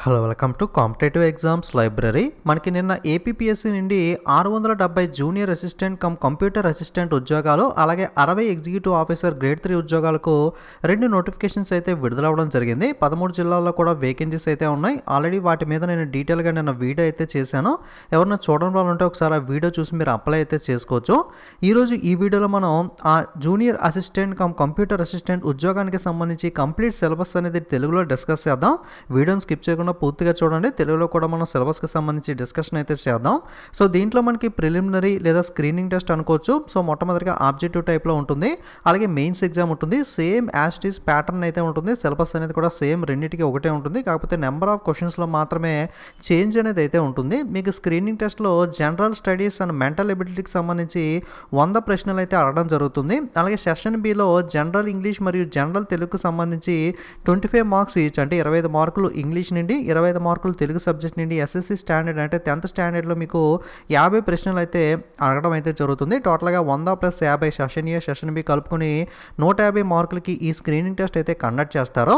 Hello welcome to competitive exams library మనకి నిన్న APSC నుండి ఆరు వందల డెబ్బై junior assistant cum computer assistant ఉద్యోగాలు అలాగే అరవై ఎగ్జిక్యూటివ్ ఆఫీసర్ గ్రేడ్ త్రీ ఉద్యోగాలకు రెండు నోటిఫికేషన్స్ అయితే విడుదలవ్వడం జరిగింది పదమూడు జిల్లాల్లో కూడా వేకెన్సీస్ అయితే ఉన్నాయి ఆల్రెడీ వాటి మీద నేను డీటెయిల్గా నేను వీడియో అయితే చేశాను ఎవరైనా చూడడం వాళ్ళంటే ఒకసారి ఆ వీడియో చూసి మీరు అప్లై అయితే చేసుకోవచ్చు ఈరోజు ఈ వీడియోలో మనం ఆ junior assistant cum computer assistant ఉద్యోగానికి సంబంధించి కంప్లీట్ సిలబస్ అనేది తెలుగులో డిస్కస్ చేద్దాం వీడియోని స్కిప్ చేయకుండా పూర్తిగా చూడండి తెలుగులో కూడా మనం సిలబస్కి సంబంధించి డిస్కషన్ అయితే చేద్దాం సో దీంట్లో మనకి ప్రిలిమినరీ లేదా స్క్రీనింగ్ టెస్ట్ అనుకోవచ్చు సో మొట్టమొదటిగా ఆబ్జెక్టివ్ టైప్లో ఉంటుంది అలాగే మెయిన్స్ ఎగ్జామ్ ఉంటుంది సేమ్ యాస్టీస్ ప్యాటర్న్ అయితే ఉంటుంది సిలబస్ అనేది కూడా సేమ్ రెండింటికి ఒకటే ఉంటుంది కాకపోతే నెంబర్ ఆఫ్ క్వశ్చన్స్లో మాత్రమే చేంజ్ అనేది అయితే ఉంటుంది మీకు స్క్రీనింగ్ టెస్ట్లో జనరల్ స్టడీస్ అండ్ మెంటల్ ఎబిలిటీకి సంబంధించి వంద ప్రశ్నలు అయితే అడగడం జరుగుతుంది అలాగే సెషన్ బిలో జనరల్ ఇంగ్లీష్ మరియు జనరల్ తెలుగుకు సంబంధించి ట్వంటీ ఫైవ్ మార్క్స్ ఇచ్చి అంటే ఇరవై ఐదు మార్కులు ఇంగ్లీష్ నుండి నుండి ఇరవై ఐదు మార్కులు తెలుగు సబ్జెక్ట్ నుండి ఎస్ఎస్సి స్టాండర్డ్ అంటే టెన్త్ స్టాండర్డ్లో మీకు యాభై ప్రశ్నలు అయితే అడగడం అయితే జరుగుతుంది టోటల్గా వంద ప్లస్ యాభై సెషన్ ఏ సెషన్ బి కలుపుకొని నూట యాభై మార్కులకి ఈ స్క్రీనింగ్ టెస్ట్ అయితే కండక్ట్ చేస్తారు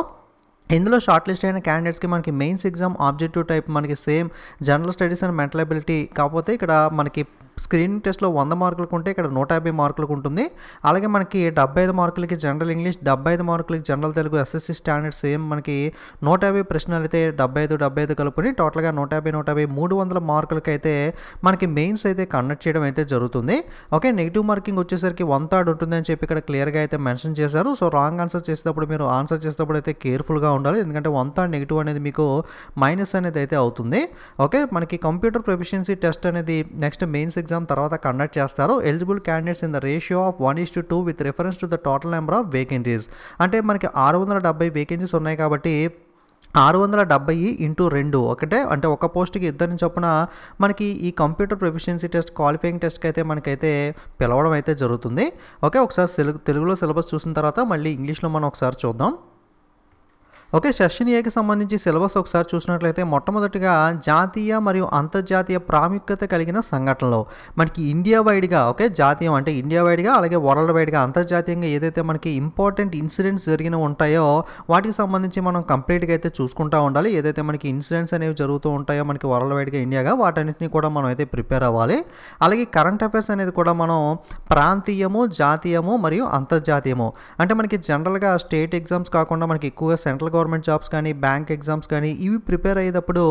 ఇందులో షార్ట్ లిస్ట్ అయిన క్యాండిడేట్స్కి మనకి మెయిన్స్ ఎగ్జామ్ ఆబ్జెక్టివ్ టైప్ మనకి same general studies and mental ability కాకపోతే ఇక్కడ మనకి స్క్రీన్ టెస్ట్లో వంద మార్కులకు ఉంటే ఇక్కడ నూట యాభై మార్కులకు ఉంటుంది అలాగే మనకి డెబ్బై ఐదు మార్కులకి జనరల్ ఇంగ్లీష్ డెబ్బై ఐదు మార్కులకి general Telugu SSC standard same మనకి నూట యాభై ప్రశ్నలు అయితే డెబ్బై ఐదు డెబ్బై ఐదు కలుపుకొని టోటల్గా నూట యాభై నూట యాభై మూడు వందల మార్కులకైతే మనకి మెయిన్స్ అయితే కండక్ట్ చేయడం అయితే జరుగుతుంది ఓకే నెగిటివ్ మార్కింగ్ వచ్చేసరికి వన్ థర్డ్ ఉంటుంది అని చెప్పి ఇక్కడ క్లియర్గా అయితే మెన్షన్ చేశారు సో రాంగ్ ఆన్సర్ చేసేటప్పుడు మీరు ఆన్సర్ చేసేటప్పుడు అయితే కేర్ఫుల్గా ఉండాలి ఎందుకంటే వన్ థర్డ్ నెగిటివ్ అనేది మీకు మైనస్ అనేది అయితే అవుతుంది ఓకే మనకి కంప్యూటర్ ప్రొఫిషియన్సీ టెస్ట్ అనేది నెక్స్ట్ మెయిన్స్ ఎగ్జామ్ ఎగ్జామ్ తర్వాత కండక్ట్ చేస్తారు eligible candidates in the ratio of one is to two with reference to the total number of vacancies అంటే మనకి ఆరు వందల డెబ్బై వేకెన్సీస్ ఉన్నాయి కాబట్టి ఆరు వందల డెబ్బై ఇంటూ రెండు ఒకటే అంటే ఒక పోస్ట్కి ఇద్దరిని చొప్పున మనకి ఈ కంప్యూటర్ ప్రొఫిషియన్సీ టెస్ట్ క్వాలిఫైయింగ్ టెస్ట్కి అయితే మనకైతే పిలవడం అయితే జరుగుతుంది ఓకే ఒకసారి తెలుగులో సిలబస్ చూసిన తర్వాత మళ్ళీ ఇంగ్లీష్లో మనం ఒకసారి చూద్దాం ఓకే సెషన్ ఏకి సంబంధించి సిలబస్ ఒకసారి చూసినట్లయితే మొట్టమొదటిగా జాతీయ మరియు అంతర్జాతీయ ప్రాముఖ్యత కలిగిన సంఘటనలు మనకి ఇండియా వైడ్గా ఓకే జాతీయం అంటే ఇండియా వైడ్గా అలాగే వరల్డ్ వైడ్గా అంతర్జాతీయంగా ఏదైతే మనకి ఇంపార్టెంట్ ఇన్సిడెంట్స్ జరిగిన ఉంటాయో వాటికి సంబంధించి మనం కంప్లీట్గా అయితే చూసుకుంటూ ఉండాలి ఏదైతే మనకి ఇన్సిడెంట్స్ అనేవి జరుగుతూ ఉంటాయో మనకి వరల్డ్ వైడ్గా ఇండియాగా వాటన్నిటిని కూడా మనం అయితే ప్రిపేర్ అవ్వాలి అలాగే కరెంట్ అఫైర్స్ అనేది కూడా మనం ప్రాంతీయము జాతీయము మరియు అంతర్జాతీయము అంటే మనకి జనరల్గా స్టేట్ ఎగ్జామ్స్ కాకుండా మనకి ఎక్కువగా సెంట్రల్ గవర్నమెంట్ జాబ్స్ కానీ బ్యాంక్ ఎగ్జామ్స్ కానీ ఇవి ప్రిపేర్ అయ్యేటప్పుడు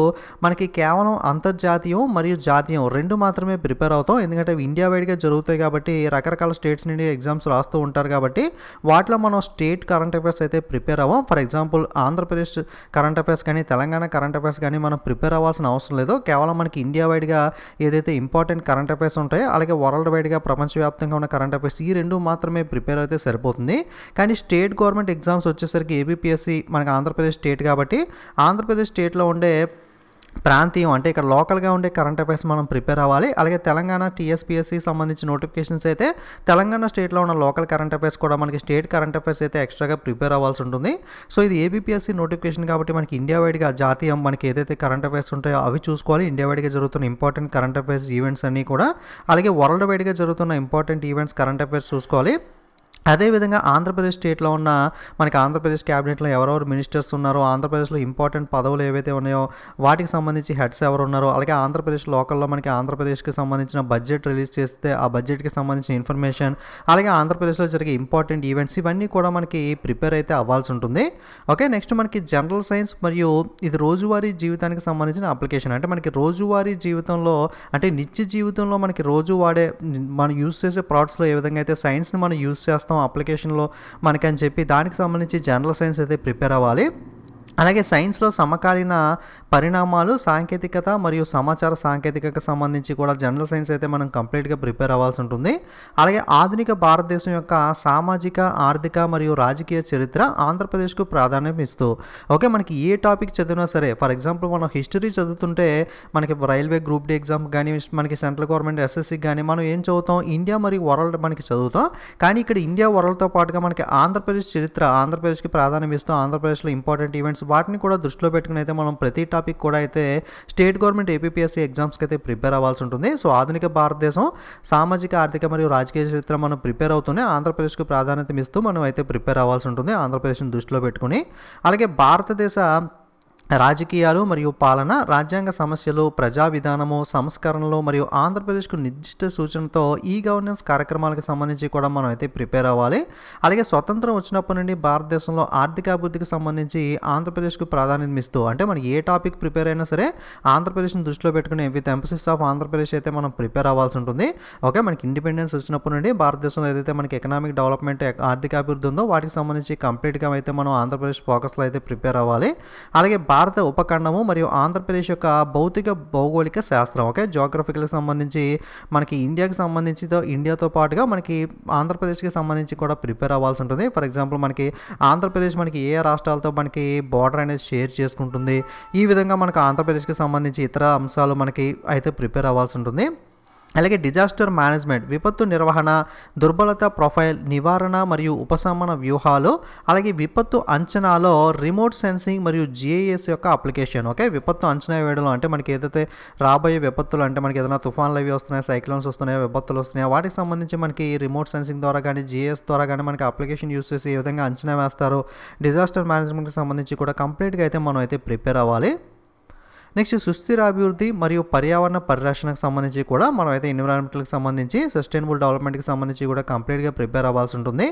మనకి కేవలం అంతర్జాతీయం మరియు జాతీయం రెండు మాత్రమే ప్రిపేర్ అవుతాం ఎందుకంటే అవి ఇండియా వైడ్గా జరుగుతాయి కాబట్టి రకరకాల స్టేట్స్ నుండి ఎగ్జామ్స్ రాస్తూ ఉంటారు కాబట్టి వాటిలో మనం స్టేట్ కరెంట్ అఫైర్స్ అయితే prepare అవ్వం for example Andhra Pradesh current affairs కానీ తెలంగాణ కరెంట్ అఫైర్స్ కానీ మనం ప్రిపేర్ అవ్వాల్సిన అవసరం లేదు కేవలం మనకి ఇండియా వైడ్గా ఏదైతే ఇంపార్టెంట్ కరెంట్ అఫైర్స్ ఉంటాయో అలాగే వరల్డ్ వైడ్గా ప్రపంచవ్యాప్తంగా ఉన్న కరెంట్ అఫైర్స్ ఈ రెండు మాత్రమే ప్రిపేర్ అయితే సరిపోతుంది కానీ స్టేట్ గవర్నమెంట్ ఎగ్జామ్స్ వచ్చేసరికి ఏబిపిఎస్సి మనకి ఆంధ్రప్రదేశ్ స్టేట్ కాబట్టి ఆంధ్రప్రదేశ్ స్టేట్లో ఉండే ప్రాంతీయం అంటే ఇక్కడ లోకల్గా ఉండే కరెంట్ అఫైర్స్ మనం ప్రిపేర్ అవ్వాలి అలాగే తెలంగాణ టీఎస్పీఎస్సి సంబంధించిన నోటిఫికేషన్స్ అయితే తెలంగాణ స్టేట్లో ఉన్న లోకల్ కరెంట్ అఫైర్స్ కూడా మనకి స్టేట్ కరెంట్ అఫైర్స్ అయితే ఎక్స్ట్రాగా ప్రిపేర్ అవ్వాల్సి ఉంటుంది సో ఇది ఏబీపీఎస్సీ నోటిఫికేషన్ కాబట్టి మనకి ఇండియా వైడ్గా జాతీయం మనకి ఏదైతే కరెంట్ అఫైర్స్ ఉంటాయో అవి చూసుకోవాలి ఇండియా వైడ్గా జరుగుతున్న ఇంపార్టెంట్ కరెంట్ అఫైర్స్ ఈవెంట్స్ అన్నీ కూడా అలాగే వరల్డ్ వైడ్గా జరుగుతున్న ఇంపార్టెంట్ ఈవెంట్స్ కరెంట్ అఫైర్స్ చూసుకోవాలి అదేవిధంగా ఆంధ్రప్రదేశ్ స్టేట్లో ఉన్న మనకి ఆంధ్రప్రదేశ్ క్యాబినెట్లో ఎవరెవరు మినిస్టర్స్ ఉన్నారో ఆంధ్రప్రదేశ్లో ఇంపార్టెంట్ పదవులు ఏవైతే ఉన్నాయో వాటికి సంబంధించి హెడ్స్ ఎవరు ఉన్నారో అలాగే ఆంధ్రప్రదేశ్ లోకల్లో మనకి ఆంధ్రప్రదేశ్కి సంబంధించిన బడ్జెట్ రిలీజ్ చేస్తే ఆ బడ్జెట్కి సంబంధించిన ఇన్ఫర్మేషన్ అలాగే ఆంధ్రప్రదేశ్లో జరిగే ఇంపార్టెంట్ ఈవెంట్స్ ఇవన్నీ కూడా మనకి ప్రిపేర్ అయితే అవ్వాల్సి ఉంటుంది ఓకే నెక్స్ట్ మనకి జనరల్ సైన్స్ మరియు ఇది రోజువారీ జీవితానికి సంబంధించిన అప్లికేషన్ అంటే మనకి రోజువారీ జీవితంలో అంటే నిత్య జీవితంలో మనకి రోజు వాడే మనం యూజ్ చేసే ప్రోడక్ట్స్లో ఏ విధంగా అయితే సైన్స్ని మనం యూజ్ చేస్తాం అప్లికేషన్లో మనకని చెప్పి దానికి సంబంధించి జనరల్ సైన్స్ అయితే ప్రిపేర్ అవ్వాలి అలాగే సైన్స్లో సమకాలీన పరిణామాలు సాంకేతికత మరియు సమాచార సాంకేతికకు సంబంధించి కూడా జనరల్ సైన్స్ అయితే మనం కంప్లీట్గా ప్రిపేర్ అవ్వాల్సి ఉంటుంది అలాగే ఆధునిక భారతదేశం యొక్క సామాజిక ఆర్థిక మరియు రాజకీయ చరిత్ర ఆంధ్రప్రదేశ్కు ప్రాధాన్యం ఇస్తూ ఓకే మనకి ఏ టాపిక్ చదివినా సరే ఫర్ ఎగ్జాంపుల్ మనం హిస్టరీ చదువుతుంటే మనకి రైల్వే గ్రూప్ డి ఎగ్జామ్ కానీ మనకి సెంట్రల్ గవర్నమెంట్ ఎస్ఎస్సి కానీ మనం ఏం చదువుతాం ఇండియా మరియు వరల్డ్ మనకి చదువుతాం కానీ ఇక్కడ ఇండియా వరల్డ్తో పాటుగా మనకి ఆంధ్రప్రదేశ్ చరిత్ర ఆంధ్రప్రదేశ్కి ప్రాధాన్యం ఇస్తూ ఆంధ్రప్రదేశ్లో ఇంపార్టెంట్ ఈవెంట్స్ వాటిని కూడా దృష్టిలో పెట్టుకుని అయితే మనం ప్రతి టాపిక్ కూడా అయితే స్టేట్ గవర్నమెంట్ ఏపీఎస్సీ ఎగ్జామ్స్కి అయితే ప్రిపేర్ అవ్వాల్సి ఉంటుంది సో ఆధునిక భారతదేశం సామాజిక ఆర్థిక మరియు రాజకీయ చరిత్ర మనం ప్రిపేర్ అవుతూనే ఆంధ్రప్రదేశ్కు ప్రాధాన్యత ఇస్తూ మనం అయితే ప్రిపేర్ అవ్వాల్సి ఉంటుంది ఆంధ్రప్రదేశ్ని దృష్టిలో పెట్టుకుని అలాగే భారతదేశ రాజకీయాలు మరియు పాలన రాజ్యాంగ సమస్యలు ప్రజా విధానము సంస్కరణలు మరియు ఆంధ్రప్రదేశ్కు నిర్దిష్ట సూచనతో ఈ గవర్నెన్స్ కార్యక్రమాలకు సంబంధించి కూడా మనం అయితే ప్రిపేర్ అవ్వాలి అలాగే స్వతంత్రం వచ్చినప్పటి నుండి భారతదేశంలో ఆర్థికాభివృద్ధికి సంబంధించి ఆంధ్రప్రదేశ్కు ప్రాధాన్యత ఇస్తూ అంటే మనకి ఏ టాపిక్ ప్రిపేర్ అయినా సరే ఆంధ్రప్రదేశ్ని దృష్టిలో పెట్టుకుని విత్ ఎంపసిస్ ఆఫ్ ఆంధ్రప్రదేశ్ అయితే మనం ప్రిపేర్ అవ్వాల్సి ఉంటుంది ఓకే మనకి ఇండిపెండెన్స్ వచ్చినప్పటి నుండి భారతదేశంలో ఏదైతే మనకి ఎకనామిక్ డెవలప్మెంట్ ఆర్థిక అభివృద్ధి ఉందో వాటికి సంబంధించి కంప్లీట్గా అయితే మనం ఆంధ్రప్రదేశ్ ఫోకస్లో అయితే ప్రిపేర్ అవ్వాలి అలాగే భారత ఉపఖండము మరియు ఆంధ్రప్రదేశ్ యొక్క భౌతిక భౌగోళిక శాస్త్రం ఓకే జోగ్రఫికల్కి సంబంధించి మనకి ఇండియాకి సంబంధించి ఇండియాతో పాటుగా మనకి ఆంధ్రప్రదేశ్కి సంబంధించి కూడా ప్రిపేర్ అవ్వాల్సి ఉంటుంది ఫర్ ఎగ్జాంపుల్ మనకి ఆంధ్రప్రదేశ్ మనకి ఏ రాష్ట్రాలతో మనకి బార్డర్ అనేది షేర్ చేసుకుంటుంది ఈ విధంగా మనకు ఆంధ్రప్రదేశ్కి సంబంధించి ఇతర అంశాలు మనకి అయితే ప్రిపేర్ అవ్వాల్సి ఉంటుంది అలాగే డిజాస్టర్ మేనేజ్మెంట్ విపత్తు నిర్వహణ దుర్బలత ప్రొఫైల్ నివారణ మరియు ఉపశమన వ్యూహాలు అలాగే విపత్తు అంచనాలో రిమోట్ సెన్సింగ్ మరియు జిఐఎస్ యొక్క అప్లికేషన్ ఓకే విపత్తు అంచనా వేయడంలో అంటే మనకి ఏదైతే రాబోయే విపత్తులు అంటే మనకి ఏదైనా తుఫాన్లు అవి వస్తున్నాయి సైక్లోన్స్ వస్తున్నాయి విపత్తులు వస్తున్నాయి వాటికి సంబంధించి మనకి రిమోట్ సెన్సింగ్ ద్వారా కానీ జిఏఎస్ ద్వారా కానీ మనకి అప్లికేషన్ యూస్ చేసి ఏ విధంగా అంచనా వేస్తారు డిజాస్టర్ మేనేజ్మెంట్కి సంబంధించి కూడా కంప్లీట్గా అయితే మనం అయితే ప్రిపేర్ అవ్వాలి నెక్స్ట్ సుస్థిర అభివృద్ధి మరియు పర్యావరణ పరిరక్షణకు సంబంధించి కూడా మనం అయితే ఎన్విరాన్మెంట్కి సంబంధించి సస్టైనబుల్ డెవలప్మెంట్కి సంబంధించి కూడా కంప్లీట్గా ప్రిపేర్ అవ్వాల్సి ఉంటుంది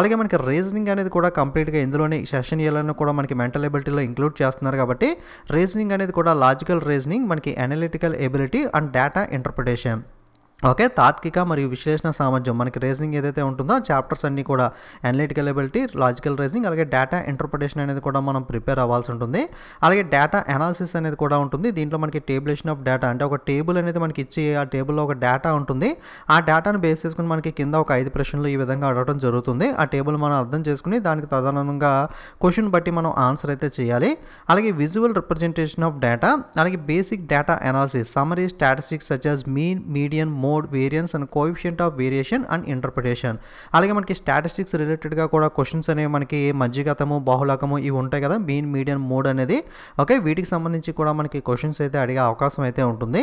అలాగే మనకి రీజనింగ్ అనేది కూడా కంప్లీట్గా ఇందులోనే సెషన్ ఇయర్లను కూడా మనకి మెంటల్ ఎబిలిటీలో ఇంక్లూడ్ చేస్తున్నారు కాబట్టి రీజనింగ్ అనేది కూడా లాజికల్ రీజనింగ్ మనకి analytical ability and data interpretation okay తాత్విక మరియు విశ్లేషణ సామర్థ్యం మనకి రీజనింగ్ ఏదైతే ఉంటుందో చాప్టర్స్ అన్నీ కూడా అనలిటికల్ ఎబిలిటీ లాజికల్ రీజనింగ్ అలాగే డేటా ఇంటర్ప్రిటేషన్ అనేది కూడా మనం ప్రిపేర్ అవ్వాల్సి ఉంటుంది అలాగే డేటా అనాలిసిస్ అనేది కూడా ఉంటుంది దీంట్లో మనకి టేబులేషన్ ఆఫ్ డేటా అంటే ఒక టేబుల్ అనేది మనకి ఇచ్చి ఆ టేబుల్లో ఒక డేటా ఉంటుంది ఆ డేటాను బేస్ చేసుకుని మనకి కింద ఒక ఐదు ప్రశ్నలు ఈ విధంగా అడగడం జరుగుతుంది ఆ టేబుల్ మనం అర్థం చేసుకుని దానికి తదనుగుణంగా క్వశ్చన్ బట్టి మనం ఆన్సర్ అయితే చేయాలి అలాగే విజువల్ రిప్రజెంటేషన్ ఆఫ్ డేటా అలాగే basic data analysis summary statistics such mean median mo mode variance and coefficient of variation and interpretation అలాగే మనకి స్టాటిస్టిక్స్ రిలేటెడ్గా కూడా క్వశ్చన్స్ అనేవి మనకి మధ్యగతము బహుళకము ఇవి ఉంటాయి కదా మీన్ మీడియం మోడ్ అనేది ఓకే వీటికి సంబంధించి కూడా మనకి క్వశ్చన్స్ అయితే అడిగే అవకాశం అయితే ఉంటుంది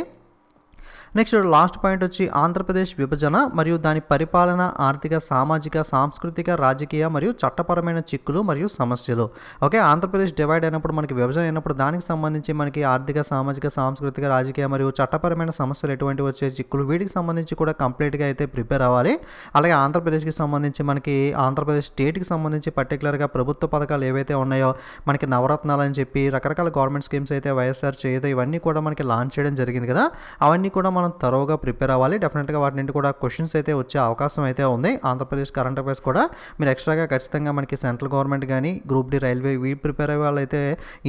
నెక్స్ట్ లాస్ట్ పాయింట్ వచ్చి ఆంధ్రప్రదేశ్ విభజన మరియు దాని పరిపాలన ఆర్థిక సామాజిక సాంస్కృతిక రాజకీయ మరియు చట్టపరమైన చిక్కులు మరియు సమస్యలు ఓకే ఆంధ్రప్రదేశ్ డివైడ్ అయినప్పుడు మనకి విభజన అయినప్పుడు దానికి సంబంధించి మనకి ఆర్థిక సామాజిక సాంస్కృతిక రాజకీయ మరియు చట్టపరమైన సమస్యలు ఎటువంటి వచ్చే చిక్కులు వీటికి సంబంధించి కూడా కంప్లీట్గా అయితే ప్రిపేర్ అవ్వాలి అలాగే ఆంధ్రప్రదేశ్కి సంబంధించి మనకి ఆంధ్రప్రదేశ్ స్టేట్కి సంబంధించి పర్టికులర్గా ప్రభుత్వ పథకాలు ఏవైతే ఉన్నాయో మనకి నవరత్నాలు అని చెప్పి రకరకాల గవర్నమెంట్ స్కీమ్స్ అయితే వైఎస్ఆర్ చేయదు ఇవన్నీ కూడా మనకి లాంచ్ చేయడం జరిగింది కదా అవన్నీ కూడా మనం తరువుగా ప్రిపేర్ అవ్వాలి డెఫినెట్గా వాటి నుండి కూడా క్వశ్చన్స్ అయితే వచ్చే అవకాశం అయితే ఉంది ఆంధ్రప్రదేశ్ కరెంట్ అఫైర్స్ కూడా మీరు ఎక్స్ట్రాగా ఖచ్చితంగా మనకి సెంట్రల్ గవర్నమెంట్ కానీ గ్రూప్ డి రైల్వే వీ ప్రిపేర్ అయ్యే వాళ్ళైతే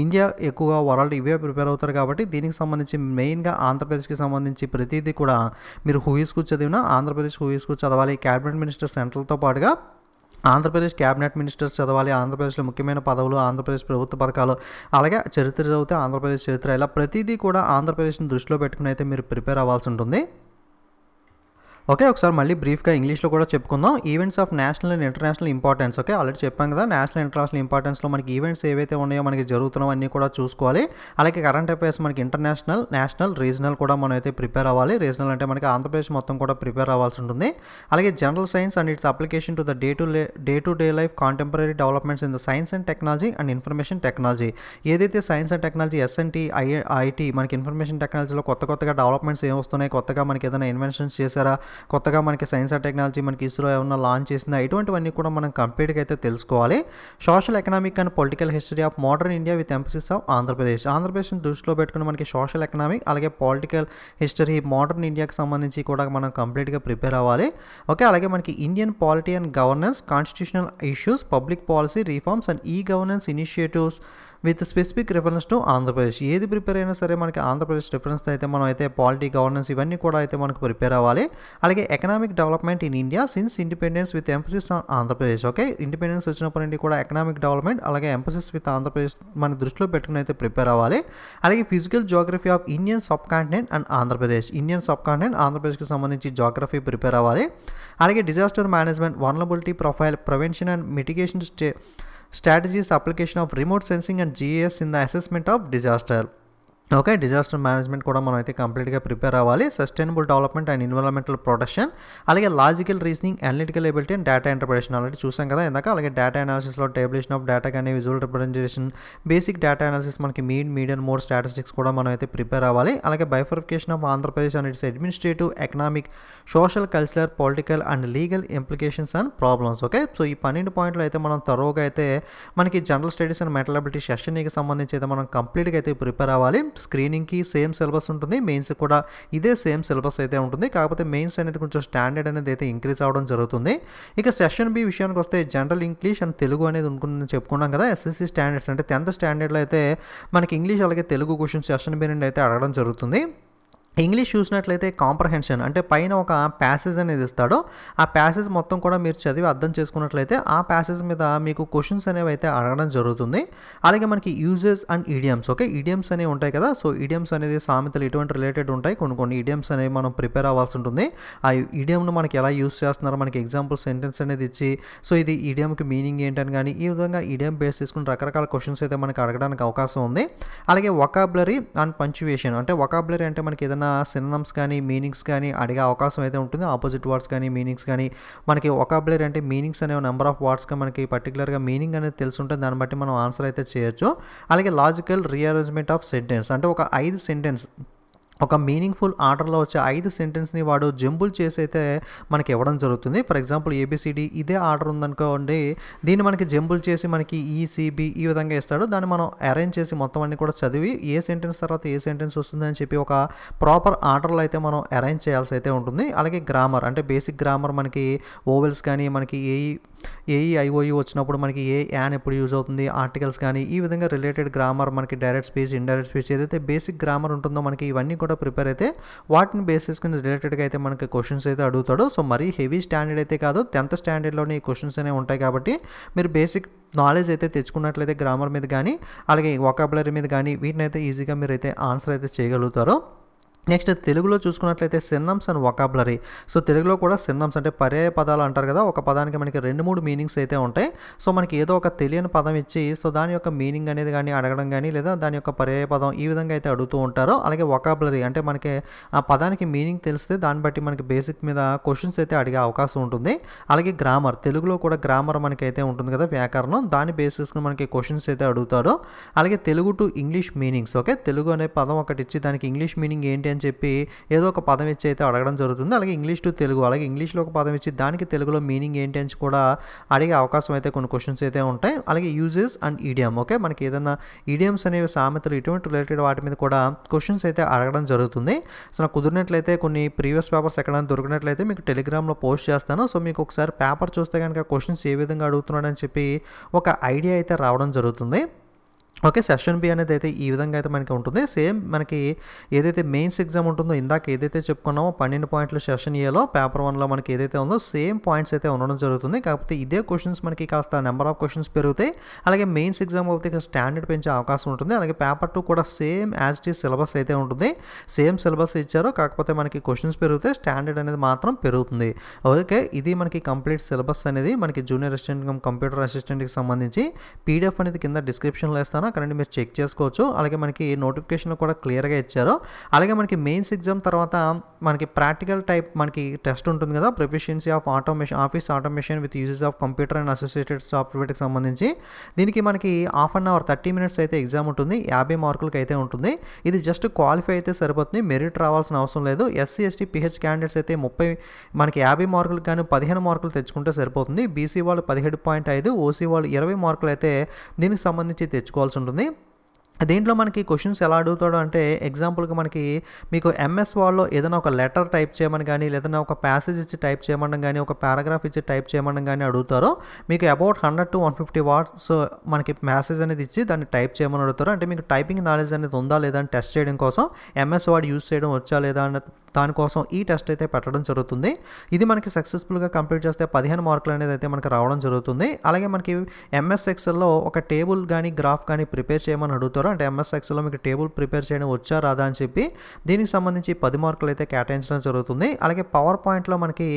ఇండియా ఎక్కువగా వరల్డ్ ఇవే ప్రిపేర్ అవుతారు కాబట్టి దీనికి సంబంధించి మెయిన్గా ఆంధ్రప్రదేశ్కి సంబంధించి ప్రతిదీ కూడా మీరు హూయిస్కు చదివినా ఆంధ్రప్రదేశ్ హూయిస్కు చదవాలి క్యాబినెట్ మినిస్టర్ సెంట్రల్తో పాటుగా ఆంధ్రప్రదేశ్ క్యాబినెట్ మినిస్టర్స్ చదవాలి ఆంధ్రప్రదేశ్లో ముఖ్యమైన పదవులు ఆంధ్రప్రదేశ్ ప్రభుత్వ పథకాలు అలాగే చరిత్ర చదివితే ఆంధ్రప్రదేశ్ చరిత్ర ఇలా ప్రతిదీ కూడా ఆంధ్రప్రదేశ్ని దృష్టిలో పెట్టుకుని అయితే మీరు ప్రిపేర్ అవ్వాల్సి ఉంటుంది ఓకే ఒకసారి మళ్ళీ బ్రీఫ్గా ఇంగ్లీష్లో కూడా చెప్పుకుందాం events of national and international importance okay already చెప్పాం కదా నేషనల్ ఇంటర్నేషనల్ ఇంపార్టెన్స్లో మనకి ఈవెంట్స్ ఏవైతే ఉన్నాయో మనకి జరుగుతున్నాయో అన్నీ కూడా చూసుకోవాలి అలాగే కరెంట్ అఫైర్స్ మనకి ఇంటర్నేషనల్ నేషనల్ రీజనల్ కూడా మనం అయితే ప్రిపేర్ అవ్వాలి రీజనల్ అంటే మనకి ఆంధ్రప్రదేశ్ మొత్తం కూడా ప్రిపేర్ అవ్వాల్సి ఉంటుంది అలాగే general science and its application to the day to day to day life contemporary developments in the science and technology and information technology ఏదైతే science and technology S and T I మనకి ఇన్ఫర్మేషన్ టెక్నాలజీలో కొత్త కొత్తగా డెవలప్మెంట్స్ ఏమొస్తున్నాయి వస్తున్నాయి కొత్తగా మనకి ఏదైనా ఇన్వెన్షన్స్ చేశారా కొత్తగా మనకి సైన్స్ అండ్ టెక్నాలజీ మనకి ఇస్రో ఏమన్నా లాంచ్ చేసిందా ఇటువంటివన్నీ కూడా మనం కంప్లీట్గా అయితే తెలుసుకోవాలి social economic and political history of modern India with emphasis of Andhra Pradesh ఆంధ్రప్రదేశ్ని దృష్టిలో పెట్టుకుని మనకి సోషల్ ఎకనామిక్ అలాగే పొలిటికల్ హిస్టరీ మోడర్న్ ఇండియాకి సంబంధించి కూడా మనం కంప్లీట్గా ప్రిపేర్ అవ్వాలి ఓకే అలాగే మనకి Indian polity and governance constitutional issues public policy reforms and e governance initiatives with specific reference to Andhra Pradesh ఏది ప్రిపేర్ అయినా సరే మనకి ఆంధ్రప్రదేశ్ రిఫరెన్స్ అయితే మనం అయితే పాలిటీ గవర్నెన్స్ ఇవన్నీ కూడా అయితే మనకు ప్రిపేర్ అవ్వాలి అలాగే economic development in India since independence with emphasis on Andhra Pradesh okay independence వచ్చినప్పటి నుండి కూడా ఎకనామిక్ డెవలప్మెంట్ అలాగే ఎంఫసిస్ విత్ ఆంధ్రప్రదేశ్ మన దృష్టిలో పెట్టుకుని అయితే ప్రిపేర్ అవ్వాలి అలాగే physical geography of Indian sub continent and Andhra Pradesh Indian sub continent ఆంధ్రప్రదేశ్కి సంబంధించి జోగ్రఫీ ప్రిపేర్ అవ్వాలి అలాగే disaster management vulnerability profile prevention and mitigation stay strategies application of remote sensing and GIS in the assessment of disaster. Okay disaster management కూడా మనం అయితే కంప్లీట్గా prepare అవ్వాలి sustainable development and environmental protection అలాగే logical reasoning analytical ability and data interpretation already చూసాం కదా ఇందాక అలాగే డేటా అనాలిసిస్లో టేబులేషన్ ఆఫ్ డేటా కానీ visual representation basic data analysis మనకి మీన్ మీడియం మోర్ స్టాటిస్టిక్స్ కూడా మనం అయితే ప్రిపేర్ అవ్వాలి అలాగే బైఫర్ఫికేషన్ of Andhra Pradesh and it's administrative economic social cultural political and legal implications and problems okay so ఈ పన్నెండు పాయింట్లు అయితే మనం తరోగా అయితే మనకి జనరల్ స్టడీస్ అండ్ మెటలబిలిటీ సెషన్కి సంబంధించి అయితే మనం కంప్లీట్గా అయితే ప్రిపేర్ అవ్వాలి స్క్రీనింగ్కి సేమ్ సిలబస్ ఉంటుంది మెయిన్స్ కూడా ఇదే సేమ్ సిలబస్ అయితే ఉంటుంది కాకపోతే మెయిన్స్ అనేది కొంచెం స్టాండర్డ్ అనేది అయితే ఇంక్రీజ్ అవ్వడం జరుగుతుంది ఇక సెషన్ బి విషయానికి వస్తే జనరల్ ఇంగ్లీష్ అండ్ తెలుగు అనేది ఉంటుంది చెప్పుకున్నాం కదా ఎస్ఎస్సి స్టాండర్డ్స్ అంటే టెన్త్ స్టాండర్డ్లో అయితే మనకి ఇంగ్లీష్ అలాగే తెలుగు క్వశ్చన్ సెషన్ బి నుండి అయితే అడగడం జరుగుతుంది ఇంగ్లీష్ చూసినట్లయితే కాంప్రహెన్షన్ అంటే పైన ఒక ప్యాసేజ్ అనేది ఇస్తాడో ఆ ప్యాసేజ్ మొత్తం కూడా మీరు చదివి అర్థం చేసుకున్నట్లయితే ఆ ప్యాసేజ్ మీద మీకు క్వశ్చన్స్ అనేవి అయితే అడగడం జరుగుతుంది అలాగే మనకి uses and idioms okay idioms అనేవి ఉంటాయి కదా సో ఈడియమ్స్ అనేది సామెతలు ఇటువంటి రిలేటెడ్ ఉంటాయి కొన్ని కొన్ని ఈడియమ్స్ అనేవి మనం ప్రిపేర్ అవ్వాల్సి ఉంటుంది ఆ ఈడియంను మనకి ఎలా యూస్ చేస్తున్నారో మనకి ఎగ్జాంపుల్ సెంటెన్స్ అనేది ఇచ్చి సో ఇది ఈడియంకి మీనింగ్ ఏంటని కానీ ఈ విధంగా ఈడియం బేస్ చేసుకుని రకరకాల క్వశ్చన్స్ అయితే మనకి అడగడానికి అవకాశం ఉంది అలాగే వొకాబులరీ అండ్ పంచువేషన్ అంటే వొకాబులరీ అంటే మనకి ఏదైనా సినమ్స్ కానీ మీనింగ్స్ కానీ అడిగే అవకాశం అయితే ఉంటుంది ఆపోజిట్ వర్డ్స్ కానీ మీనింగ్స్ కానీ మనకి ఒక ప్లేర్ అంటే మీనింగ్స్ అనే నెంబర్ ఆఫ్ వర్డ్స్గా మనకి పర్టికులర్గా మీనింగ్ అనేది తెలుసుంటుంది దాన్ని బట్టి మనం ఆన్సర్ అయితే చేయొచ్చు అలాగే లాజికల్ రీఅరేంజ్మెంట్ ఆఫ్ సెంటెన్స్ అంటే ఒక ఐదు సెంటెన్స్ ఒక మీనింగ్ఫుల్ ఆర్డర్లో వచ్చే ఐదు సెంటెన్స్ని వాడు జంబుల్ చేసి అయితే మనకి ఇవ్వడం జరుగుతుంది ఫర్ ఎగ్జాంపుల్ ఏబిసిడి ఇదే ఆర్డర్ ఉందనుకోండి దీన్ని మనకి జంబుల్ చేసి మనకి ఈసీబీ e, ఈ విధంగా ఇస్తాడు దాన్ని మనం అరేంజ్ చేసి మొత్తం అన్ని కూడా చదివి ఏ సెంటెన్స్ తర్వాత ఏ సెంటెన్స్ వస్తుందని చెప్పి ఒక ప్రాపర్ ఆర్డర్లో అయితే మనం అరేంజ్ చేయాల్సి అయితే ఉంటుంది అలాగే గ్రామర్ అంటే బేసిక్ గ్రామర్ మనకి ఓవెల్స్ కానీ మనకి ఏ ఏఈ ఐఓఈ వచ్చినప్పుడు మనకి ఏ యాన్ ఎప్పుడు యూజ్ అవుతుంది ఆర్టికల్స్ కానీ ఈ విధంగా రిలేటెడ్ గ్రామర్ మనకి డైరెక్ట్ స్పీచ్ ఇండైరెక్ట్ స్పీచ్ ఏదైతే బేసిక్ గ్రామర్ ఉంటుందో మనకి ఇవన్నీ కూడా ప్రిపేర్ అయితే వాటిని బేసిస్ కింద రిలేటెడ్గా అయితే మనకి క్వశ్చన్స్ అయితే అడుగుతాడు సో మరీ హెవీ స్టాండర్డ్ అయితే కాదు టెన్త్ స్టాండర్డ్లోనే ఈ క్వశ్చన్స్ అనేవి ఉంటాయి కాబట్టి మీరు బేసిక్ నాలెడ్జ్ అయితే తెచ్చుకున్నట్లయితే గ్రామర్ మీద కానీ అలాగే వాకాబులరీ మీద కానీ వీటిని అయితే ఈజీగా అయితే ఆన్సర్ అయితే చేయగలుగుతారు నెక్స్ట్ తెలుగులో చూసుకున్నట్లయితే సిన్నమ్స్ అండ్ వొకాబులరీ సో తెలుగులో కూడా సిన్నమ్స్ అంటే పర్యాయ పదాలు అంటారు కదా ఒక పదానికి మనకి రెండు మూడు మీనింగ్స్ అయితే ఉంటాయి సో మనకి ఏదో ఒక తెలియని పదం ఇచ్చి సో దాని యొక్క మీనింగ్ అనేది కానీ అడగడం కానీ లేదా దాని యొక్క పర్యాయ పదం ఈ విధంగా అయితే అడుగుతూ ఉంటారు అలాగే వొకాబులరీ అంటే మనకి ఆ పదానికి మీనింగ్ తెలిస్తే దాన్ని బట్టి మనకి బేసిక్ మీద క్వశ్చన్స్ అయితే అడిగే అవకాశం ఉంటుంది అలాగే గ్రామర్ తెలుగులో కూడా గ్రామర్ మనకి అయితే ఉంటుంది కదా వ్యాకరణం దాని బేసిస్ను మనకి క్వశ్చన్స్ అయితే అడుగుతారు అలాగే Telugu to English meanings okay Telugu అనే పదం ఒకటి ఇచ్చి దానికి ఇంగ్లీష్ మీనింగ్ ఏంటి అని అని చెప్పి ఏదో ఒక పదం ఇచ్చి అయితే అడగడం జరుగుతుంది అలాగే ఇంగ్లీష్ టు తెలుగు అలాగే ఇంగ్లీష్లో ఒక పదం ఇచ్చి దానికి తెలుగులో మీనింగ్ ఏంటి అని కూడా అడిగే అవకాశం అయితే కొన్ని క్వశ్చన్స్ అయితే ఉంటాయి అలాగే యూజెస్ అండ్ ఈడియం ఓకే మనకి ఏదైనా ఈడియమ్స్ అనేవి సామెతలు ఇటువంటి రిలేటెడ్ వాటి మీద కూడా క్వశ్చన్స్ అయితే అడగడం జరుగుతుంది సో నాకు కుదిరినట్లయితే కొన్ని ప్రీవియస్ పేపర్స్ ఎక్కడైనా దొరికినట్లయితే మీకు టెలిగ్రామ్లో పోస్ట్ చేస్తాను సో మీకు ఒకసారి పేపర్ చూస్తే కనుక క్వశ్చన్స్ ఏ విధంగా అడుగుతున్నాడని చెప్పి ఒక ఐడియా అయితే రావడం జరుగుతుంది ఓకే సెషన్ బి అనేది అయితే ఈ విధంగా అయితే మనకి ఉంటుంది సేమ్ మనకి ఏదైతే మెయిన్స్ ఎగ్జామ్ ఉంటుందో ఇందాక ఏదైతే చెప్పుకున్నామో పన్నెండు పాయింట్లు సెషన్ ఏలో e పేపర్ వన్లో మనకి ఏదైతే ఉందో సేమ్ పాయింట్స్ అయితే ఉండడం జరుగుతుంది కాకపోతే ఇదే క్వశ్చన్స్ మనకి కాస్త నెంబర్ ఆఫ్ క్వశ్చన్స్ పెరుగుతాయి అలాగే మెయిన్స్ ఎగ్జామ్ అయితే స్టాండర్డ్ పెంచే అవకాశం ఉంటుంది అలాగే పేపర్ టూ కూడా సేమ్ యాజ్ టీ సిలబస్ అయితే ఉంటుంది సేమ్ సిలబస్ ఇచ్చారు కాకపోతే మనకి క్వశ్చన్స్ పెరిగితే స్టాండర్డ్ అనేది మాత్రం పెరుగుతుంది ఓకే ఇది మనకి కంప్లీట్ సిలబస్ అనేది మనకి జూనియర్ అసిస్టెంట్ కంప్యూటర్ అసిస్టెంట్కి సంబంధించి పీడిఎఫ్ అనేది కింద డిస్క్రిప్షన్లో ఇస్తాను అక్కడండి మీరు చెక్ చేసుకోవచ్చు అలాగే మనకి నోటిఫికేషన్ కూడా క్లియర్గా ఇచ్చారు అలాగే మనకి మెయిన్స్ ఎగ్జామ్ తర్వాత మనకి ప్రాక్టికల్ టైప్ మనకి టెస్ట్ ఉంటుంది కదా proficiency of automation office automation with uses of computer and associated సాఫ్ట్వేర్కి సంబంధించి దీనికి మనకి half an hour thirty minutes అయితే ఎగ్జామ్ ఉంటుంది యాభై మార్కులకి అయితే ఉంటుంది ఇది జస్ట్ క్వాలిఫై అయితే సరిపోతుంది మెరిట్ రావాల్సిన అవసరం లేదు ఎస్సీ ఎస్టీ పిహెచ్ క్యాండిడేట్స్ అయితే ముప్పై మనకి యాభై మార్కులు కానీ పదిహేను మార్కులు తెచ్చుకుంటే సరిపోతుంది బీసీ వాళ్ళు పదిహేడు పాయింట్ ఐదు ఓసీ వాళ్ళు ఇరవై మార్కులు అయితే దీనికి సంబంధించి తెచ్చుకోవాల్సి não దీంట్లో మనకి క్వశ్చన్స్ ఎలా అడుగుతాడు అంటే ఎగ్జాంపుల్గా మనకి మీకు ఎంఎస్ వాళ్ళలో ఏదైనా ఒక లెటర్ టైప్ చేయమని కానీ లేదన్నా ఒక ప్యాసేజ్ ఇచ్చి టైప్ చేయమని కానీ ఒక పారాగ్రాఫ్ ఇచ్చి టైప్ చేయమని కానీ అడుగుతారో మీకు about hundred to one fifty words మనకి మెసేజ్ అనేది ఇచ్చి దాన్ని టైప్ చేయమని అడుగుతారు అంటే మీకు టైపింగ్ నాలెడ్జ్ అనేది ఉందా లేదా అని టెస్ట్ చేయడం కోసం ఎంఎస్ వర్డ్ యూస్ చేయడం వచ్చా లేదా అన్న దానికోసం ఈ టెస్ట్ అయితే పెట్టడం జరుగుతుంది ఇది మనకి సక్సెస్ఫుల్గా కంప్లీట్ చేస్తే పదిహేను మార్కులు అనేది అయితే మనకి రావడం జరుగుతుంది అలాగే మనకి ఎంఎస్ ఒక టేబుల్ కానీ గ్రాఫ్ కానీ ప్రిపేర్ చేయమని అడుగుతారు అంటే ఎంఎస్ ఎక్స్లో మీకు టేబుల్ ప్రిపేర్ చేయడం వచ్చా రాదా అని చెప్పి దీనికి సంబంధించి పది మార్కులు అయితే కేటాయించడం జరుగుతుంది అలాగే పవర్ పాయింట్లో మనకి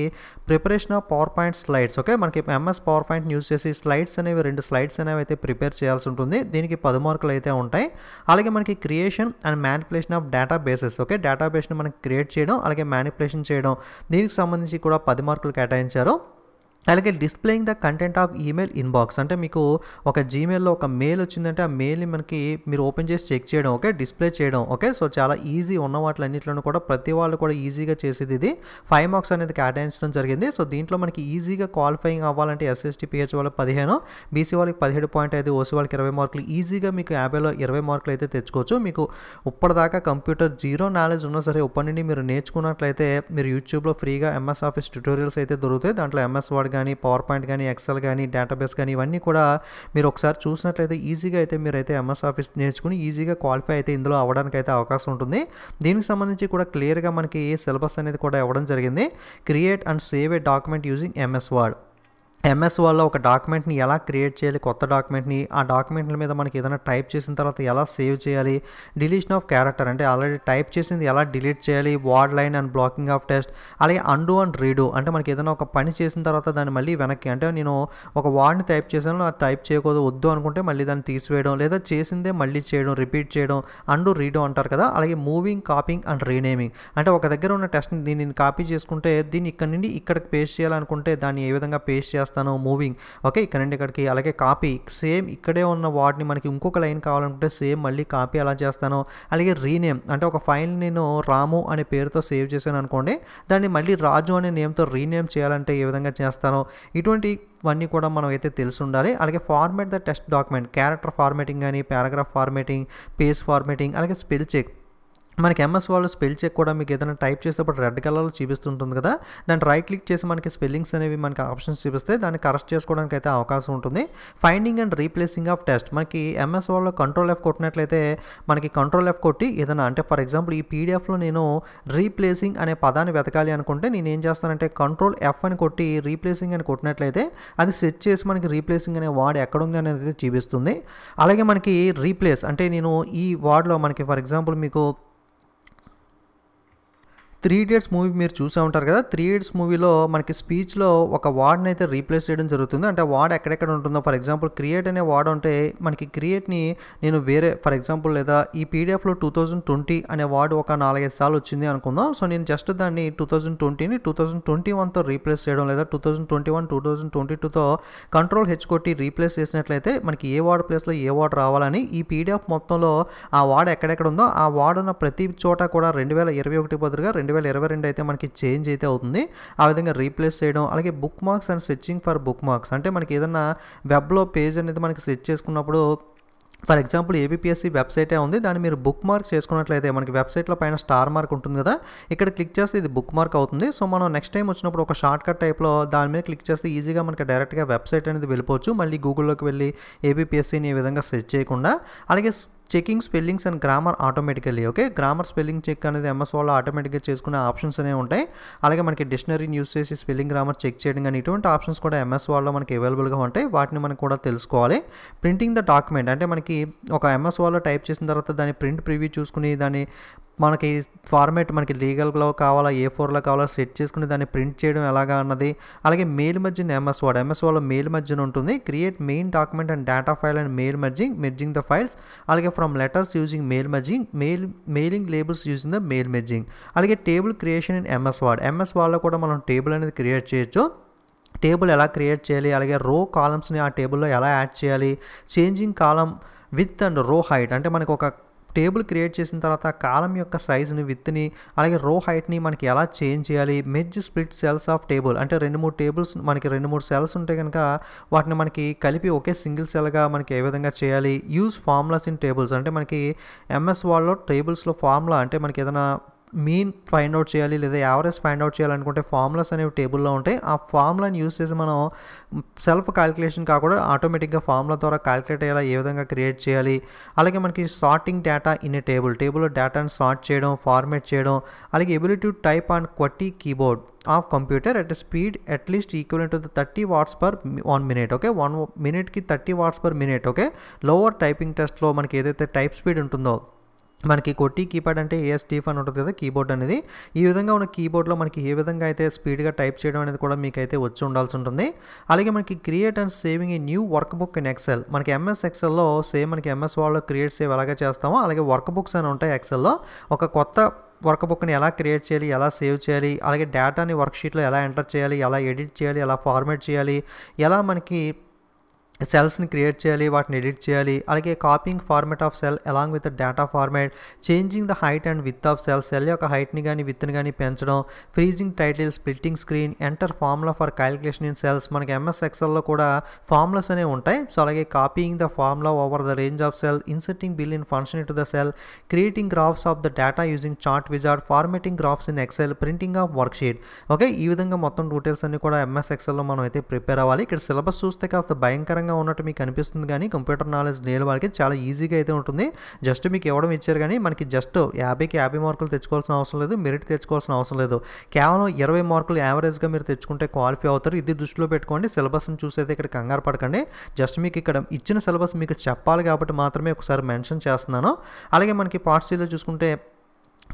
preparation of PowerPoint slides okay మనకి ఎంఎస్ పవర్ పాయింట్ యూజ్ చేసి స్లైడ్స్ అనేవి రెండు స్లైడ్స్ అనేవి అయితే ప్రిపేర్ చేయాల్సి ఉంటుంది దీనికి పది మార్కులు అయితే ఉంటాయి అలాగే మనకి creation and manipulation of databases okay data బేస్ని మనకి క్రియేట్ చేయడం అలాగే మ్యానిపులేషన్ చేయడం దీనికి సంబంధించి కూడా పది మార్కులు కేటాయించారు అలాగే displaying the content of email inbox అంటే మీకు ఒక జీమెయిల్లో ఒక మెయిల్ వచ్చిందంటే ఆ మెయిల్ని మనకి మీరు ఓపెన్ చేసి చెక్ చేయడం ఓకే డిస్ప్లే చేయడం ఓకే సో చాలా ఈజీ ఉన్న వాటిలన్నింటిలో కూడా ప్రతి వాళ్ళు కూడా ఈజీగా చేసేది ఇది ఫైవ్ మార్క్స్ అనేది కేటాయించడం జరిగింది సో దీంట్లో మనకి ఈజీగా క్వాలిఫైయింగ్ అవ్వాలంటే ఎస్ఎస్టీ పిహెచ్ వాళ్ళకి పదిహేను బీసీ వాళ్ళకి పదిహేడు పాయింట్ ఐదు ఓసీ వాళ్ళకి ఇరవై మార్కులు ఈజీగా మీకు యాభైలో ఇరవై మార్కులు అయితే తెచ్చుకోవచ్చు మీకు ఇప్పటిదాకా కంప్యూటర్ జీరో నాలెడ్జ్ ఉన్నా సరే ఇప్పటి నుండి మీరు నేర్చుకున్నట్లయితే మీరు యూట్యూబ్లో ఫ్రీగా ఎంఎస్ ఆఫీస్ ట్యూటోరియల్స్ అయితే దొరుకుతాయి దాంట్లో ఎంఎస్ వర్డ్ కానీ పవర్ పాయింట్ కానీ ఎక్సెల్ కానీ డేటాబేస్ కానీ ఇవన్నీ కూడా మీరు ఒకసారి చూసినట్లయితే ఈజీగా అయితే మీరు అయితే ఎంఎస్ ఆఫీస్ నేర్చుకుని ఈజీగా క్వాలిఫై అయితే ఇందులో అవ్వడానికి అయితే అవకాశం ఉంటుంది దీనికి సంబంధించి కూడా క్లియర్గా మనకి ఏ సిలబస్ అనేది కూడా ఇవ్వడం జరిగింది create and save a document using MS Word MS వాళ్ళ ఒక డాక్యుమెంట్ని ఎలా క్రియేట్ చేయాలి కొత్త డాక్యుమెంట్ని ఆ డాక్యుమెంట్ల మీద మనకి ఏదైనా టైప్ చేసిన తర్వాత ఎలా సేవ్ చేయాలి డిలీషన్ ఆఫ్ క్యారెక్టర్ అంటే ఆల్రెడీ టైప్ చేసింది ఎలా డిలీట్ చేయాలి word line and blocking of text అలాగే అండు అండ్ రీడు అంటే మనకి ఏదైనా ఒక పని చేసిన తర్వాత దాన్ని మళ్ళీ వెనక్కి అంటే నేను ఒక వార్డ్ని టైప్ చేశాను అది టైప్ చేయకూడదు వద్దు అనుకుంటే మళ్ళీ దాన్ని తీసివేయడం లేదా చేసిందే మళ్ళీ చేయడం రిపీట్ చేయడం అండు రీడు అంటారు కదా అలాగే మూవింగ్ కాపింగ్ అండ్ రీనేమింగ్ అంటే ఒక దగ్గర ఉన్న టెస్ట్ని దీన్ని కాపీ చేసుకుంటే దీన్ని ఇక్కడ నుండి ఇక్కడికి పేస్ట్ చేయాలనుకుంటే దాన్ని ఏ విధంగా పేస్ట్ చేస్తాను చేస్తాను మూవింగ్ ఓకే ఇక్కడ నుండి ఇక్కడికి అలాగే కాపీ సేమ్ ఇక్కడే ఉన్న వాటిని మనకి ఇంకొక లైన్ కావాలనుకుంటే సేమ్ మళ్ళీ కాపీ అలా చేస్తాను అలాగే రీనేమ్ అంటే ఒక ఫైల్ నేను రాము అనే పేరుతో సేవ్ చేశాను అనుకోండి దాన్ని మళ్ళీ రాజు అనే నేమ్తో రీనేమ్ చేయాలంటే ఏ విధంగా చేస్తాను ఇటువంటి ఇవన్నీ కూడా మనం అయితే తెలిసి ఉండాలి అలాగే format the text document character formatting కానీ పారాగ్రాఫ్ ఫార్మేటింగ్ పేజ్ ఫార్మేటింగ్ అలాగే స్పెల్ చెక్ మనకి ఎంఎస్ వాళ్ళు స్పెల్ చెక్ కూడా మీకు ఏదైనా టైప్ చేసేటప్పుడు రెడ్ కలర్లో చూపిస్తుంటుంది కదా దాన్ని రైట్ క్లిక్ చేసి మనకి స్పెల్లింగ్స్ అనేవి మనకి ఆప్షన్స్ చూపిస్తే దాన్ని కరెక్ట్ చేసుకోవడానికి అయితే అవకాశం ఉంటుంది finding and replacing of text మనకి ఎంఎస్ వాళ్ళు కంట్రోల్ ఎఫ్ కొట్టినట్లయితే మనకి కంట్రోల్ ఎఫ్ కొట్టి ఏదైనా అంటే ఫర్ ఎగ్జాంపుల్ ఈ పీడిఎఫ్లో నేను రీప్లేసింగ్ అనే పదాన్ని వెతకాలి అనుకుంటే నేను ఏం చేస్తానంటే కంట్రోల్ ఎఫ్ అని కొట్టి రీప్లేసింగ్ అని కొట్టినట్లయితే అది సెట్ చేసి మనకి రీప్లేసింగ్ అనే వార్డ్ ఎక్కడ ఉంది అనేది చూపిస్తుంది అలాగే మనకి రీప్లేస్ అంటే నేను ఈ వార్డ్లో మనకి ఫర్ ఎగ్జాంపుల్ మీకు త్రీ ఇడియట్స్ మూవీ మీరు చూసే ఉంటారు కదా త్రీ ఇడియట్స్ మూవీలో మనకి స్పీచ్లో ఒక వార్డ్ని అయితే రీప్లేస్ చేయడం జరుగుతుంది అంటే వార్డ్ ఎక్కడెక్కడ ఉంటుందో ఫర్ ఎగ్జాంపుల్ క్రియేట్ అనే వార్డ్ ఉంటే మనకి క్రియేట్ని నేను వేరే ఫర్ ఎగ్జాంపుల్ లేదా ఈ పీడిఎఫ్లో టూ థౌజండ్ ట్వంటీ అనే వార్డ్ ఒక నాలుగైదు సార్లు వచ్చింది అనుకుందాం సో నేను జస్ట్ దాన్ని టూ థౌజండ్ ట్వంటీని టూ థౌజండ్ ట్వంటీ వన్తో రీప్లేస్ చేయడం లేదా two thousand twenty one two thousand twenty టూతో కంట్రోల్ హెచ్ కొట్టి రీప్లేస్ చేసినట్లయితే మనకి ఏ వార్డ్ ప్లేస్లో ఏ వార్డ్ రావాలని ఈ పీడిఎఫ్ మొత్తంలో ఆ వార్డ్ ఎక్కడెక్కడ ఉందో ఆ వార్డ్ ఉన్న ప్రతి చోట కూడా రెండు వేల ఇరవై ఒకటి బదులుగా రెండు రెండు వేల ఇరవై రెండు అయితే మనకి చేంజ్ అయితే అవుతుంది ఆ విధంగా రీప్లేస్ చేయడం అలాగే bookmarks and searching for bookmarks అంటే మనకి ఏదన్నా వెబ్లో పేజ్ అనేది మనకి సెర్చ్ చేసుకున్నప్పుడు ఫర్ ఎగ్జాంపుల్ ఏబిపిఎస్సి వెబ్సైటే ఉంది దాన్ని మీరు బుక్ మార్క్ చేసుకున్నట్లయితే మనకి వెబ్సైట్లో పైన స్టార్ మార్క్ ఉంటుంది కదా ఇక్కడ క్లిక్ చేస్తే ఇది బుక్ మార్క్ అవుతుంది సో మనం నెక్స్ట్ టైం వచ్చినప్పుడు ఒక షార్ట్ కట్ టైప్లో దాని మీద క్లిక్ చేస్తే ఈజీగా మనకి డైరెక్ట్గా వెబ్సైట్ అనేది వెళ్ళిపోవచ్చు మళ్ళీ గూగుల్లోకి వెళ్ళి ఏబిపిఎస్సిని ఏ విధంగా సెర్చ్ చేయకుండా అలాగే checking spellings and grammar automatically okay grammar spelling check అనేది ఎంఎస్ వాళ్ళు ఆటోమేటిక్గా చేసుకునే ఆప్షన్స్ అనేవి ఉంటాయి అలాగే మనకి డిక్షనరీని యూస్ చేసి స్పెల్లింగ్ గ్రామర్ చెక్ చేయడం కానీ ఇటువంటి ఆప్షన్స్ కూడా ఎంఎస్ వాళ్ళలో మనకి అవైలబుల్గా ఉంటాయి వాటిని మనం కూడా తెలుసుకోవాలి ప్రింటింగ్ ద డాక్యుమెంట్ అంటే మనకి ఒక ఎంఎస్ వాళ్ళు టైప్ చేసిన తర్వాత దాని ప్రింట్ ప్రివ్యూ చూసుకుని దాన్ని మనకి ఫార్మేట్ మనకి లీగల్లో కావాలా ఏ ఫోర్లో కావాలా సెట్ చేసుకుని దాన్ని ప్రింట్ చేయడం ఎలాగా అన్నది అలాగే mail merge MS Word MS వర్డ్లో మెయిల్ మర్జిన్ ఉంటుంది create main document and data file and mail merging merging the files అలాగే form letters using mail merging mail mailing labels using the mail merging అలాగే table creation in MS Word MS వర్డ్లో కూడా మనం table అనేది create చేయొచ్చు table ఎలా create చేయాలి అలాగే రో కాలమ్స్ని ఆ టేబుల్లో ఎలా యాడ్ చేయాలి changing column width and row height అంటే మనకు ఒక టేబుల్ క్రియేట్ చేసిన తర్వాత కాలం యొక్క సైజుని విత్ని అలాగే రో హైట్ని మనకి ఎలా చేంజ్ చేయాలి merge split cells of table అంటే రెండు మూడు టేబుల్స్ మనకి రెండు మూడు సెల్స్ ఉంటే కనుక వాటిని మనకి కలిపి ఒకే సింగిల్ సెల్గా మనకి ఏ విధంగా చేయాలి యూజ్ ఫార్ములాస్ ఇన్ టేబుల్స్ అంటే మనకి ఎంఎస్ వాళ్ళలో టేబుల్స్లో ఫార్ములా అంటే మనకి ఏదైనా మీన్ ఫైండ్ అవుట్ చేయాలి లేదా యావరేజ్ ఫైండ్ అవుట్ చేయాలనుకుంటే ఫార్ములాస్ అనేవి టేబుల్లో ఉంటాయి ఆ ఫార్ములాని యూస్ చేసి మనం సెల్ఫ్ క్యాలిక్యులేషన్ కాకుండా ఆటోమేటిక్గా ఫార్ములా ద్వారా క్యాలిక్యులేట్ అయ్యేలా ఏ విధంగా క్రియేట్ చేయాలి అలాగే మనకి sorting data in a table టేబుల్లో డేటాను సార్ట్ చేయడం ఫార్మేట్ చేయడం అలాగే ఎబిలిటీ టు టైప్ ఆన్ క్వట్టి keyboard of computer at speed at least equal to thirty words per one minute okay one మినిట్కి thirty words per minute okay lower typing టెస్ట్లో మనకి ఏదైతే టైప్ స్పీడ్ ఉంటుందో మనకి కొట్టి కీప్యాడ్ అంటే ఏ అని ఉంటుంది కదా కీబోర్డ్ అనేది ఈ విధంగా ఉన్న కీబోర్డ్లో మనకి ఏ విధంగా అయితే స్పీడ్గా టైప్ చేయడం అనేది కూడా మీకైతే వచ్చి ఉండాల్సి ఉంటుంది అలాగే మనకి create and saving a new workbook in Excel మనకి ఎంఎస్ ఎక్సెల్లో సేమ్ మనకి ఎంఎస్ వాళ్ళు క్రియేట్ సేవ్ ఎలాగ చేస్తామో అలాగే వర్క్ బుక్స్ అని ఉంటాయి ఎక్సెల్లో ఒక కొత్త వర్క్ బుక్ని ఎలా క్రియేట్ చేయాలి ఎలా సేవ్ చేయాలి అలాగే డేటాని వర్క్షీట్లో ఎలా ఎంటర్ చేయాలి ఎలా ఎడిట్ చేయాలి ఎలా ఫార్మేట్ చేయాలి ఎలా మనకి సెల్స్ని క్రియేట్ చేయాలి వాటిని ఎడిట్ చేయాలి అలాగే copying format of cell along with data format changing the height and width of cell cell యొక్క హైట్ని కానీ విత్ని కానీ పెంచడం freezing title splitting screen enter formula for calculation in cells మనకి ఎంఎస్ ఎక్సెల్లో కూడా ఫార్ములాస్ అనేవి ఉంటాయి సో అలాగే copying the formula over the range of cell inserting built in function to the cell creating graphs of the data using chart wizard formatting graphs in Excel printing of worksheet okay ఈ విధంగా మొత్తం details అన్ని కూడా MS ఎక్సెల్లో మనం అయితే prepare అవ్వాలి ఇక్కడ syllabus చూస్తే కాస్త భయంకరంగా కష్టతరంగా ఉన్నట్టు మీకు అనిపిస్తుంది కానీ కంప్యూటర్ నాలెడ్జ్ లేని వాళ్ళకి చాలా ఈజీగా అయితే ఉంటుంది జస్ట్ మీకు ఇవ్వడం ఇచ్చారు కానీ మనకి జస్ట్ యాభైకి యాభై మార్కులు తెచ్చుకోవాల్సిన అవసరం లేదు మెరిట్ తెచ్చుకోవాల్సిన అవసరం లేదు కేవలం ఇరవై మార్కులు యావరేజ్గా మీరు తెచ్చుకుంటే క్వాలిఫై అవుతారు ఇది దృష్టిలో పెట్టుకోండి సిలబస్ని చూసేది ఇక్కడ కంగారు పడకండి జస్ట్ మీకు ఇక్కడ ఇచ్చిన సిలబస్ మీకు చెప్పాలి కాబట్టి మాత్రమే ఒకసారి మెన్షన్ చేస్తున్నాను అలాగే మనకి పార్ట్ చూసుకుంటే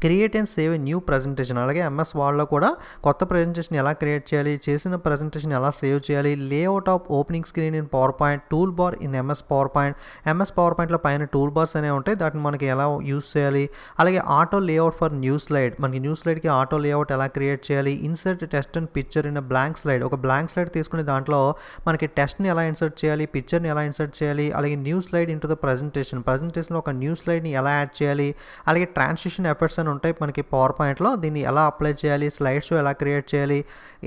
create and save a new presentation అలాగే ఎంఎస్ వాళ్ళలో కూడా కొత్త ప్రజెంటేషన్ ఎలా క్రియేట్ చేయాలి చేసిన ప్రజెంటేషన్ ఎలా సేవ్ చేయాలి layout of opening screen in PowerPoint toolbar in MS PowerPoint MS power పాయింట్లో పైన టూల్ బార్స్ అనేవి ఉంటాయి దాటిని మనకి ఎలా యూస్ చేయాలి అలాగే auto layout for new slide మనకి న్యూ స్లైడ్కి ఆటో లేఅవుట్ ఎలా క్రియేట్ చేయాలి insert text and picture in blank slide ఒక బ్లాంక్ స్లైడ్ తీసుకునే దాంట్లో మనకి టెస్ట్ని ఎలా ఇన్సర్ట్ చేయాలి పిక్చర్ని ఎలా ఇన్సర్ట్ చేయాలి అలాగే new slide into the presentation ప్రజెంటేషన్లో ఒక న్యూ స్లైడ్ని ఎలా యాడ్ చేయాలి అలాగే ట్రాన్సిషన్ ఎఫర్ట్స్ అని ఉంటాయి మనకి పవర్ పాయింట్లో దీన్ని ఎలా అప్లై చేయాలి స్లైడ్స్ ఎలా క్రియేట్ చేయాలి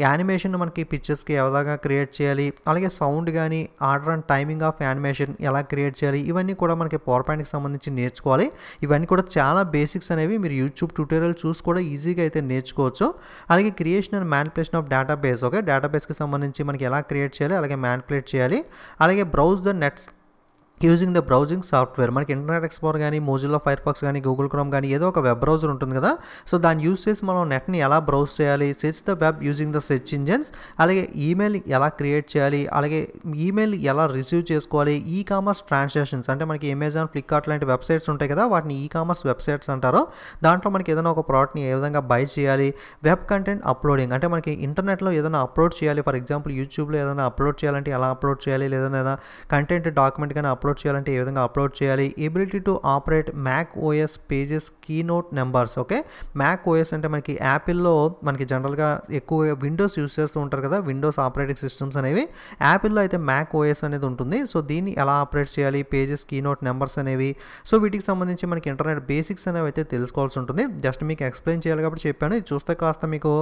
యానిమేషన్ మనకి పిక్చర్స్కి ఎలాగా క్రియేట్ చేయాలి అలాగే సౌండ్ కానీ order and timing of animation ఎలా క్రియేట్ చేయాలి ఇవన్నీ కూడా మనకి పవర్ పాయింట్కి సంబంధించి నేర్చుకోవాలి ఇవన్నీ కూడా చాలా బేసిక్స్ అనేవి మీరు యూట్యూబ్ ట్యూటోరియల్ చూసి కూడా ఈజీగా అయితే నేర్చుకోవచ్చు అలాగే creation and manipulation of database okay డేటాబేస్కి సంబంధించి మనకి ఎలా క్రియేట్ చేయాలి అలాగే మ్యాన్ప్లేట్ చేయాలి అలాగే browse the nets using the browsing software మనకి ఇంటర్నెట్ ఎక్స్ప్లోర్ కానీ Mozilla Firefox Google Chrome కానీ ఏదో ఒక వెబ్ బ్రౌజర్ ఉంటుంది కదా సో దాన్ని యూజ్ చేసి మనం నెట్ని ఎలా బ్రౌజ్ చేయాలి search the web using the search engines అలాగే ఈమెయిల్ ఎలా క్రియేట్ చేయాలి అలాగే ఈమెయిల్ ఎలా రిసీవ్ చేసుకోవాలి ఈ కామర్స్ ట్రాన్సాక్షన్స్ అంటే మనకి అమెజాన్ ఫ్లిప్కార్ట్ లాంటి వెబ్సైట్స్ ఉంటాయి కదా వాటిని ఈ కామర్స్ వెబ్సైట్స్ అంటారు దాంట్లో మనకి ఏదైనా ఒక ప్రోడక్ట్ని ఏ విధంగా బై చేయాలి వెబ్ కంటెంట్ అప్లోడింగ్ అంటే మనకి ఇంటర్నెట్లో ఏదైనా అప్లోడ్ చేయాలి ఫర్ ఎగ్జాంపుల్ యూట్యూబ్లో ఏదైనా అప్లోడ్ చేయాలంటే ఎలా అప్లోడ్ చేయాలి లేదా కంటెంట్ డాక్యుమెంట్ కానీ అప్లోడ్ చేయాలంటే ఏ విధంగా అప్లోడ్ చేయాలి ability to operate Mac OS Pages Keynote Numbers okay Mac OS అంటే మనకి యాపిల్లో మనకి జనరల్గా ఎక్కువ విండోస్ యూస్ చేస్తూ ఉంటారు కదా విండోస్ ఆపరేటింగ్ సిస్టమ్స్ అనేవి యాపిల్లో అయితే మ్యాక్ ఓఎస్ అనేది ఉంటుంది సో దీన్ని ఎలా ఆపరేట్ చేయాలి పేజెస్ కీనోట్ నెంబర్స్ అనేవి సో వీటికి సంబంధించి మనకి ఇంటర్నెట్ బేసిక్స్ అనేవి అయితే తెలుసుకోవాల్సి ఉంటుంది జస్ట్ మీకు ఎక్స్ప్లెయిన్ చేయాలి కాబట్టి చెప్పాను ఇది చూస్తే కాస్త మీకు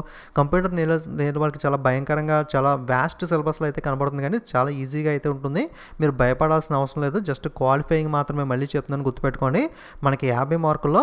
కంప్యూటర్ నేల లేని వాళ్ళకి చాలా భయంకరంగా చాలా వ్యాస్ట్ సిలబస్లో అయితే కనబడుతుంది కానీ చాలా ఈజీగా అయితే ఉంటుంది మీరు భయపడాల్సిన అవసరం లేదు లేదు జస్ట్ క్వాలిఫైయింగ్ మాత్రమే మళ్ళీ చెప్తున్నాను గుర్తుపెట్టుకోండి మనకి యాభై మార్కుల్లో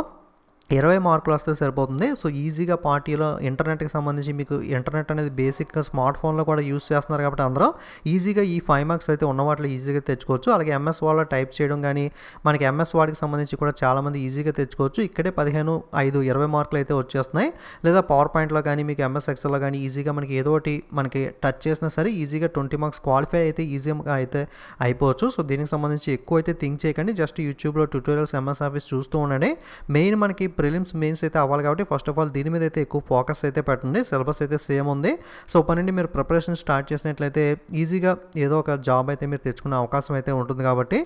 ఇరవై మార్కులు వస్తే సరిపోతుంది సో ఈజీగా పార్టీలో ఇంటర్నెట్కి సంబంధించి మీకు ఇంటర్నెట్ అనేది బేసిక్గా స్మార్ట్ ఫోన్లో కూడా యూస్ చేస్తున్నారు కాబట్టి అందరూ ఈజీగా ఈ ఫైవ్ మార్క్స్ అయితే ఉన్న వాటిలో ఈజీగా తెచ్చుకోవచ్చు అలాగే ఎంఎస్ వాళ్ళ టైప్ చేయడం కానీ మనకి ఎంఎస్ వాడికి సంబంధించి కూడా చాలామంది ఈజీగా తెచ్చుకోవచ్చు ఇక్కడే పదిహేను ఐదు ఇరవై మార్కులు అయితే వచ్చేస్తున్నాయి లేదా పవర్ పాయింట్లో కానీ మీకు ఎంఎస్ ఎక్సెల్లో కానీ ఈజీగా మనకి ఏదో ఒకటి మనకి టచ్ చేసినా సరే ఈజీగా ట్వంటీ మార్క్స్ క్వాలిఫై అయితే ఈజీగా అయితే అయిపోవచ్చు సో దీనికి సంబంధించి ఎక్కువ అయితే థింక్ చేయకండి జస్ట్ యూట్యూబ్లో ట్యూటోరియల్స్ ఎంఎస్ ఆఫీస్ చూస్తూ ఉండండి మెయిన్ మనకి ప్రిలిమ్స్ మెయిన్స్ అయితే అవ్వాలి కాబట్టి ఫస్ట్ ఆఫ్ ఆల్ దీని మీద అయితే ఎక్కువ ఫోకస్ అయితే పెట్టండి సిలబస్ అయితే సేమ్ ఉంది సో నుండి మీరు ప్రిపరేషన్ స్టార్ట్ చేసినట్లయితే ఈజీగా ఏదో ఒక జాబ్ అయితే మీరు తెచ్చుకునే అవకాశం అయితే ఉంటుంది కాబట్టి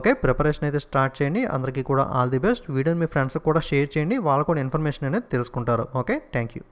ఓకే ప్రిపరేషన్ అయితే స్టార్ట్ చేయండి అందరికీ కూడా ఆల్ ది బెస్ట్ వీడియోని మీ ఫ్రెండ్స్కి కూడా షేర్ చేయండి వాళ్ళు కూడా ఇన్ఫర్మేషన్ అనేది తెలుసుకుంటారు ఓకే థ్యాంక్ యూ